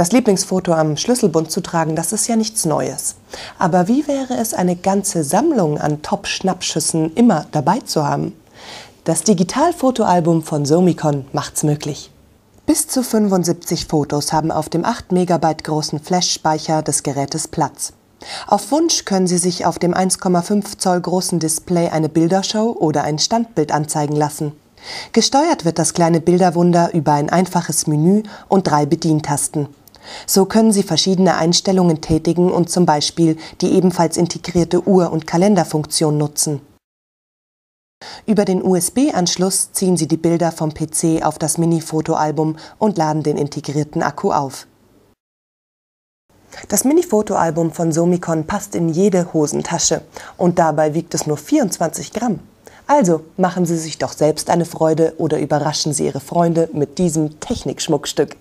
Das Lieblingsfoto am Schlüsselbund zu tragen, das ist ja nichts Neues. Aber wie wäre es, eine ganze Sammlung an Top-Schnappschüssen immer dabei zu haben? Das Digitalfotoalbum von Somicon macht's möglich. Bis zu 75 Fotos haben auf dem 8 Megabyte großen Flash-Speicher des Gerätes Platz. Auf Wunsch können Sie sich auf dem 1,5 Zoll großen Display eine Bildershow oder ein Standbild anzeigen lassen. Gesteuert wird das kleine Bilderwunder über ein einfaches Menü und drei Bedientasten. So können Sie verschiedene Einstellungen tätigen und zum Beispiel die ebenfalls integrierte Uhr- und Kalenderfunktion nutzen. Über den USB-Anschluss ziehen Sie die Bilder vom PC auf das Mini-Fotoalbum und laden den integrierten Akku auf. Das Mini-Fotoalbum von Somicon passt in jede Hosentasche und dabei wiegt es nur 24 Gramm. Also machen Sie sich doch selbst eine Freude oder überraschen Sie Ihre Freunde mit diesem Technikschmuckstück.